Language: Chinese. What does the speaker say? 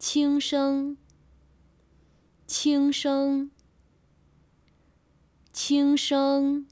轻声，轻声，轻声。